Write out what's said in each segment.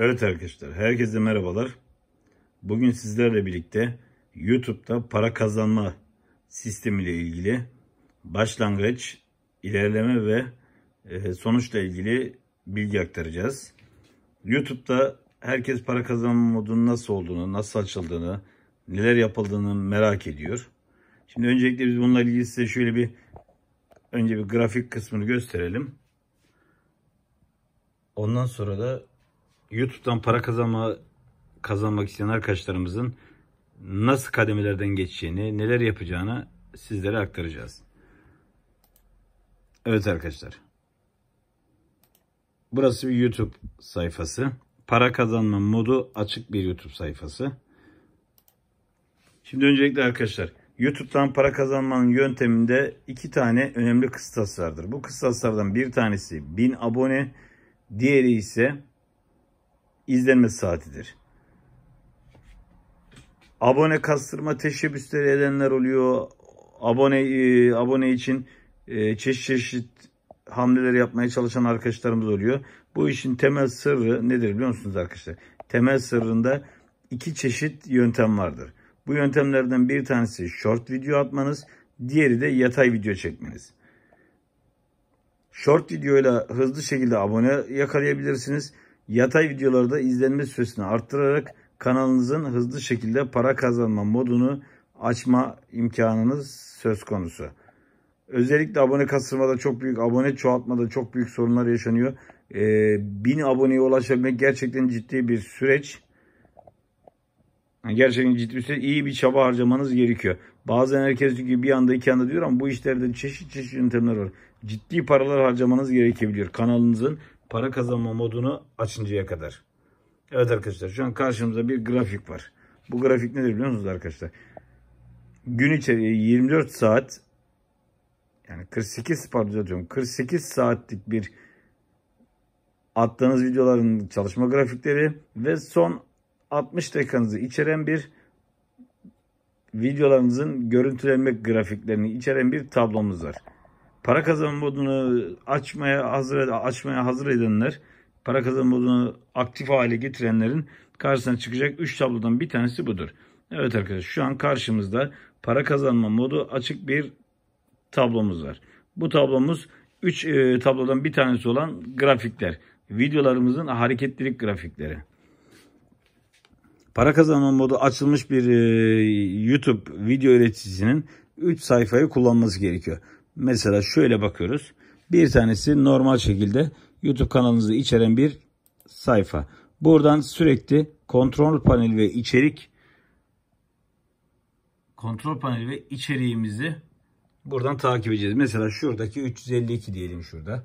Evet arkadaşlar, herkese merhabalar. Bugün sizlerle birlikte YouTube'da para kazanma sistemiyle ilgili başlangıç, ilerleme ve e, sonuçla ilgili bilgi aktaracağız. YouTube'da herkes para kazanma modunun nasıl olduğunu, nasıl açıldığını, neler yapıldığını merak ediyor. Şimdi öncelikle biz bununla ilgili size şöyle bir önce bir grafik kısmını gösterelim. Ondan sonra da YouTube'dan para kazanma kazanmak isteyen arkadaşlarımızın nasıl kademelerden geçeceğini, neler yapacağını sizlere aktaracağız. Evet arkadaşlar. Burası bir YouTube sayfası. Para kazanma modu açık bir YouTube sayfası. Şimdi öncelikle arkadaşlar YouTube'dan para kazanmanın yönteminde iki tane önemli kıstas vardır. Bu kıstaslardan bir tanesi 1000 abone, diğeri ise izlenme saatidir. Abone kastırma teşebbüsleri edenler oluyor. Abone e, abone için e, çeşit çeşit hamleler yapmaya çalışan arkadaşlarımız oluyor. Bu işin temel sırrı nedir biliyor musunuz arkadaşlar? Temel sırrında iki çeşit yöntem vardır. Bu yöntemlerden bir tanesi short video atmanız, diğeri de yatay video çekmeniz. Short videoyla hızlı şekilde abone yakalayabilirsiniz. Yatay videolarda izlenme süresini arttırarak kanalınızın hızlı şekilde para kazanma modunu açma imkanınız söz konusu. Özellikle abone kasırmada çok büyük, abone çoğaltmada çok büyük sorunlar yaşanıyor. Ee, bin aboneye ulaşabilmek gerçekten ciddi bir süreç. Gerçekten ciddi bir süreç. İyi bir çaba harcamanız gerekiyor. Bazen herkes çünkü bir anda iki anda diyor ama bu işlerde çeşit çeşit yöntemler var. Ciddi paralar harcamanız gerekebiliyor. Kanalınızın para kazanma modunu açıncaya kadar. Evet arkadaşlar şu an karşımıza bir grafik var. Bu grafik nedir biliyor musunuz arkadaşlar? Gün içeriği 24 saat yani 48 pardon 48 saatlik bir attığınız videoların çalışma grafikleri ve son 60 dakikanızı içeren bir videolarınızın görüntülenme grafiklerini içeren bir tablomuz var. Para kazanma modunu açmaya hazır, açmaya hazır edenler, para kazanma modunu aktif hale getirenlerin karşısına çıkacak 3 tablodan bir tanesi budur. Evet arkadaşlar şu an karşımızda para kazanma modu açık bir tablomuz var. Bu tablomuz 3 e, tablodan bir tanesi olan grafikler. Videolarımızın hareketlilik grafikleri. Para kazanma modu açılmış bir e, YouTube video üreticisinin 3 sayfayı kullanması gerekiyor. Mesela şöyle bakıyoruz. Bir tanesi normal şekilde YouTube kanalınızı içeren bir sayfa. Buradan sürekli kontrol panel ve içerik kontrol panel ve içeriğimizi buradan takip edeceğiz. Mesela şuradaki 352 diyelim şurada.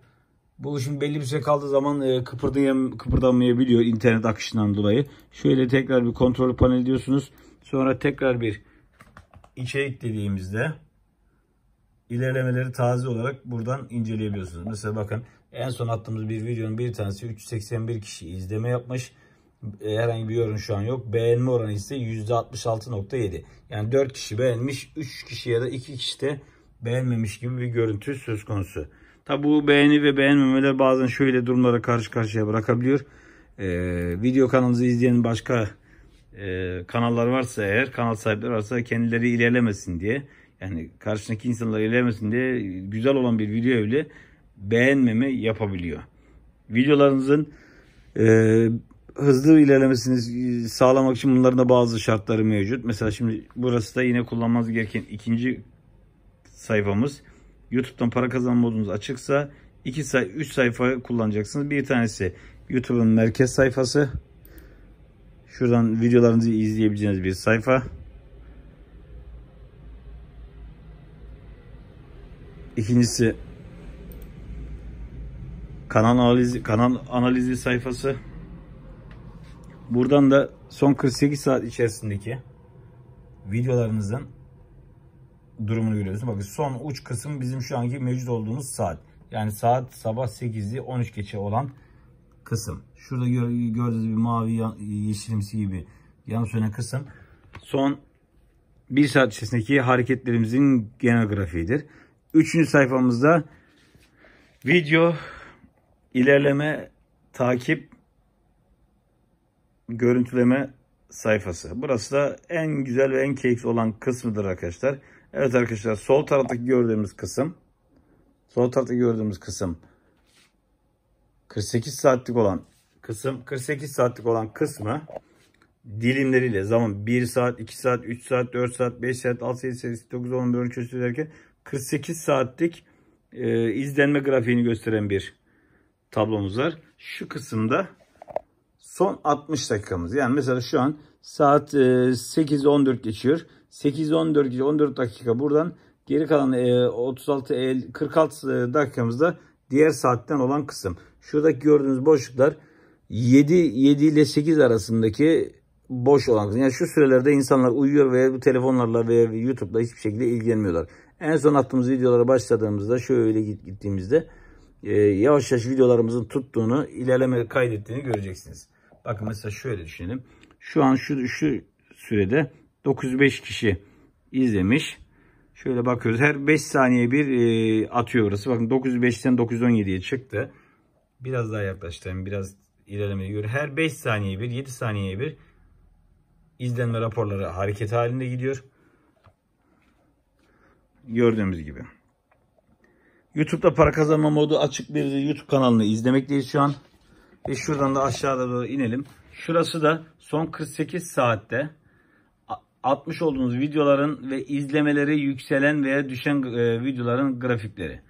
Bu şimdi belli bir süre kaldığı zaman e, kıpırdamayabiliyor internet akışından dolayı. Şöyle tekrar bir kontrol panel diyorsunuz. Sonra tekrar bir içerik dediğimizde ilerlemeleri taze olarak buradan inceleyebiliyorsunuz. Mesela bakın en son attığımız bir videonun bir tanesi 381 kişi izleme yapmış. E, herhangi bir yorum şu an yok. Beğenme oranı ise %66.7. Yani 4 kişi beğenmiş, 3 kişi ya da 2 kişi de beğenmemiş gibi bir görüntü söz konusu. Tabi bu beğeni ve beğenmemeler bazen şöyle durumlara karşı karşıya bırakabiliyor. Ee, video kanalımızı izleyen başka e, kanallar varsa eğer, kanal sahipleri varsa kendileri ilerlemesin diye yani karşısındaki insanlar eğlenmesin diye güzel olan bir video bile beğenmeme yapabiliyor. Videolarınızın e, hızlı ilerlemesini sağlamak için bunların da bazı şartları mevcut. Mesela şimdi burası da yine kullanmanız gereken ikinci sayfamız. YouTube'dan para kazanma modunuz açıksa 2 say 3 sayfa kullanacaksınız. Bir tanesi YouTube'un merkez sayfası. Şuradan videolarınızı izleyebileceğiniz bir sayfa. İkincisi kanal analizi, kanal analizi sayfası. Buradan da son 48 saat içerisindeki videolarınızın durumunu görüyorsunuz. Bakın son uç kısım bizim şu anki mevcut olduğumuz saat. Yani saat sabah 8'i 13 geçe olan kısım. Şurada gör, gördüğünüz bir mavi yeşilimsi gibi yan sönen kısım. Son 1 saat içerisindeki hareketlerimizin genel grafiğidir. Üçüncü sayfamızda video, ilerleme, takip, görüntüleme sayfası. Burası da en güzel ve en keyifli olan kısmıdır arkadaşlar. Evet arkadaşlar sol taraftaki gördüğümüz kısım sol tarafta gördüğümüz kısım 48 saatlik olan kısım 48 saatlik olan kısmı dilimleriyle zaman 1 saat, 2 saat, 3 saat, 4 saat, 5 saat, 6 saat, 8 saat, 9, saat, 11, 12, saat, derken 48 saatlik e, izlenme grafiğini gösteren bir tablomuz var. Şu kısımda son 60 dakikamız. Yani mesela şu an saat e, 8.14 geçiyor. 8.14 geçiyor. 14 dakika buradan geri kalan e, 36 50, 46 dakikamızda diğer saatten olan kısım. Şuradaki gördüğünüz boşluklar 7 7 ile 8 arasındaki boş olan kısım. Yani şu sürelerde insanlar uyuyor veya bu telefonlarla veya YouTube'la hiçbir şekilde ilgilenmiyorlar. En son attığımız videolara başladığımızda şöyle gittiğimizde e, yavaş yavaş videolarımızın tuttuğunu ilerleme kaydettiğini göreceksiniz. Bakın mesela şöyle düşünelim. Şu an şu, şu sürede 95 kişi izlemiş. Şöyle bakıyoruz. Her 5 saniye bir e, atıyor orası. Bakın 905'ten 917'ye çıktı. Biraz daha yaklaştım. Biraz ilerlemeyi gör. Her 5 saniye bir, 7 saniye bir izlenme raporları hareket halinde gidiyor gördüğümüz gibi. YouTube'da para kazanma modu açık bir YouTube kanalını izlemekteyiz şu an. Ve şuradan da aşağıda doğru inelim. Şurası da son 48 saatte atmış olduğunuz videoların ve izlemeleri yükselen veya düşen e, videoların grafikleri.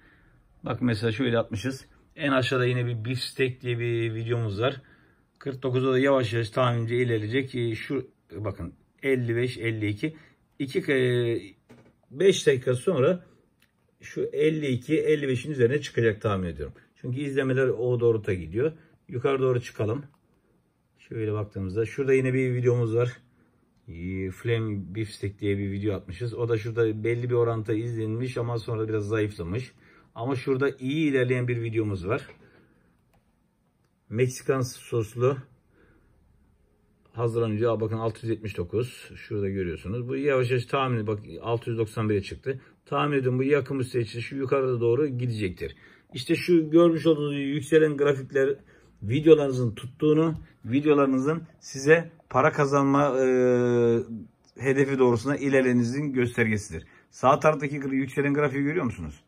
Bak mesela şöyle atmışız. En aşağıda yine bir bifstek diye bir videomuz var. 49'da da yavaş yavaş tahminci ilerleyecek. E, şu bakın 55 52 2 iki e, 5 dakika sonra şu 52-55'in üzerine çıkacak tahmin ediyorum. Çünkü izlemeler o doğruta gidiyor. Yukarı doğru çıkalım. Şöyle baktığımızda şurada yine bir videomuz var. Ee, Flame Beefsteak diye bir video atmışız. O da şurada belli bir oranda izlenmiş ama sonra biraz zayıflamış. Ama şurada iyi ilerleyen bir videomuz var. Meksikan soslu hazırlanınca bakın 679 şurada görüyorsunuz. Bu yavaş yavaş tahmini bak 691'e çıktı. Tahmin edin bu yakın müstehçi şu yukarıda doğru gidecektir. İşte şu görmüş olduğunuz yükselen grafikler videolarınızın tuttuğunu, videolarınızın size para kazanma e, hedefi doğrusuna ilerlenizin göstergesidir. Sağ taraftaki yükselen grafiği görüyor musunuz?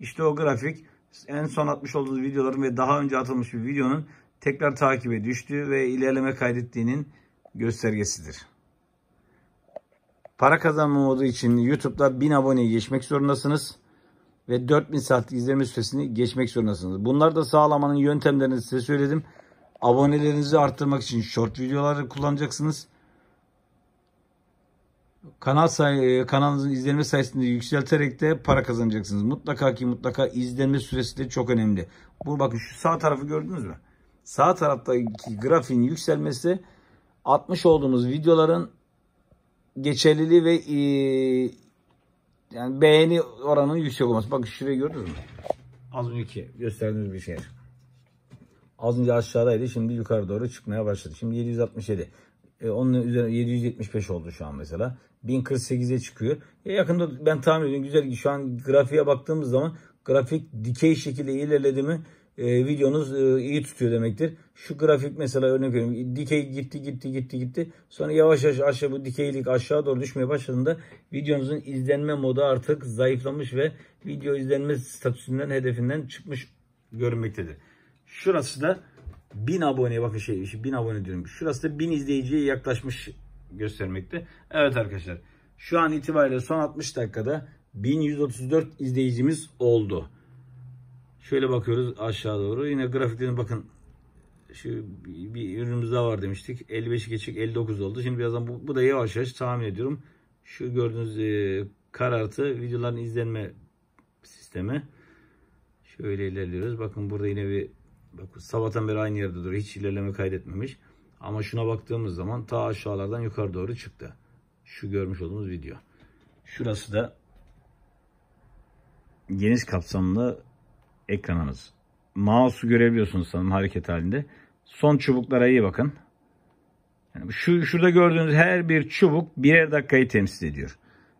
İşte o grafik en son atmış olduğunuz videoların ve daha önce atılmış bir videonun tekrar takibe düştüğü ve ilerleme kaydettiğinin göstergesidir. Para kazanma modu için YouTube'da 1000 aboneyi geçmek zorundasınız ve 4000 saat izleme süresini geçmek zorundasınız. Bunları da sağlamanın yöntemlerini size söyledim. Abonelerinizi arttırmak için short videoları kullanacaksınız. Kanal say e, kanalınızın izlenme sayısını yükselterek de para kazanacaksınız. Mutlaka ki mutlaka izlenme süresi de çok önemli. Bu bakın şu sağ tarafı gördünüz mü? Sağ taraftaki grafiğin yükselmesi atmış olduğumuz videoların geçerliliği ve e, yani beğeni oranının yüksek olması. Bak şurayı gördünüz mü? Az önceki gösterdiğimiz bir şey. Az önce aşağıdaydı. Şimdi yukarı doğru çıkmaya başladı. Şimdi 767. E, onun üzerine 775 oldu şu an mesela. 1048'e çıkıyor. E, yakında ben tahmin ediyorum güzel. Şu an grafiğe baktığımız zaman grafik dikey şekilde ilerledi mi? e, videonuz e, iyi tutuyor demektir. Şu grafik mesela örnek veriyorum. Dikey gitti gitti gitti gitti. Sonra yavaş yavaş aşağı bu dikeylik aşağı doğru düşmeye başladığında videonuzun izlenme modu artık zayıflamış ve video izlenme statüsünden hedefinden çıkmış görünmektedir. Şurası da 1000 aboneye bakın şey 1000 abone diyorum. Şurası da 1000 izleyiciye yaklaşmış göstermekte. Evet arkadaşlar şu an itibariyle son 60 dakikada 1134 izleyicimiz oldu. Şöyle bakıyoruz aşağı doğru. Yine grafiklerin bakın şu bir ürünümüz daha var demiştik. 55 geçik 59 oldu. Şimdi birazdan bu, bu da yavaş yavaş tahmin ediyorum. Şu gördüğünüz e, karartı videoların izlenme sistemi. Şöyle ilerliyoruz. Bakın burada yine bir bak sabahtan beri aynı yerde duruyor. Hiç ilerleme kaydetmemiş. Ama şuna baktığımız zaman ta aşağılardan yukarı doğru çıktı. Şu görmüş olduğumuz video. Şurası da geniş kapsamlı ekranımız. Mouse'u görebiliyorsunuz sanırım hareket halinde. Son çubuklara iyi bakın. Yani şu şurada gördüğünüz her bir çubuk birer dakikayı temsil ediyor.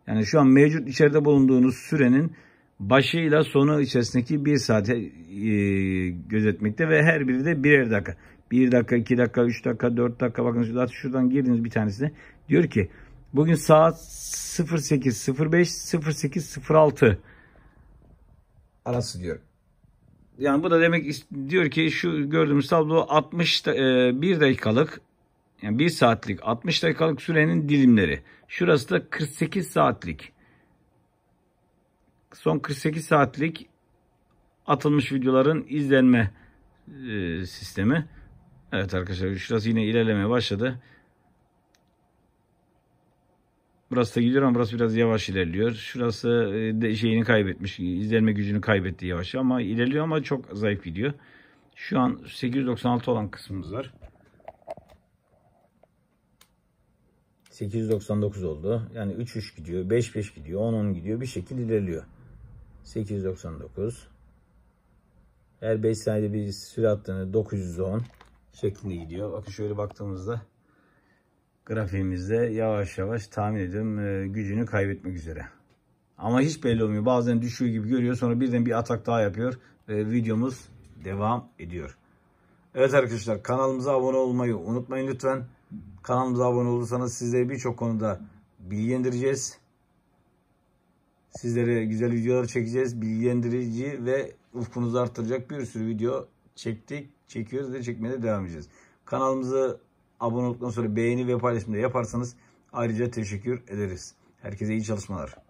Yani şu an mevcut içeride bulunduğunuz sürenin başıyla sonu içerisindeki bir saate e, gözetmekte ve her biri de birer dakika. Bir dakika, iki dakika, üç dakika, dört dakika. Bakın şurada, şuradan girdiğiniz bir tanesine diyor ki bugün saat 08.05, 08.06 arası diyor. Yani bu da demek diyor ki şu gördüğümüz tablo 61 da, e, dakikalık yani 1 saatlik 60 dakikalık sürenin dilimleri. Şurası da 48 saatlik. Son 48 saatlik atılmış videoların izlenme e, sistemi. Evet arkadaşlar şurası yine ilerlemeye başladı. Burası da gidiyor ama burası biraz yavaş ilerliyor. Şurası e, de şeyini kaybetmiş. izlenme gücünü kaybetti yavaş ama ilerliyor ama çok zayıf gidiyor. Şu an 896 olan kısmımız var. 899 oldu. Yani 3-3 gidiyor, 5-5 gidiyor, 10-10 gidiyor. Bir şekil ilerliyor. 899. Her 5 saniyede bir sürat hattını 910 şeklinde gidiyor. Bakın şöyle baktığımızda grafiğimizde yavaş yavaş tahmin ediyorum e, gücünü kaybetmek üzere. Ama hiç belli olmuyor. Bazen düşüyor gibi görüyor. Sonra birden bir atak daha yapıyor. Ve videomuz devam ediyor. Evet arkadaşlar kanalımıza abone olmayı unutmayın lütfen. Kanalımıza abone olursanız sizleri birçok konuda bilgilendireceğiz. Sizlere güzel videolar çekeceğiz. Bilgilendirici ve ufkunuzu arttıracak bir sürü video çektik, çekiyoruz ve çekmeye de devam edeceğiz. Kanalımızı Abone olduktan sonra beğeni ve paylaşımda yaparsanız ayrıca teşekkür ederiz. Herkese iyi çalışmalar.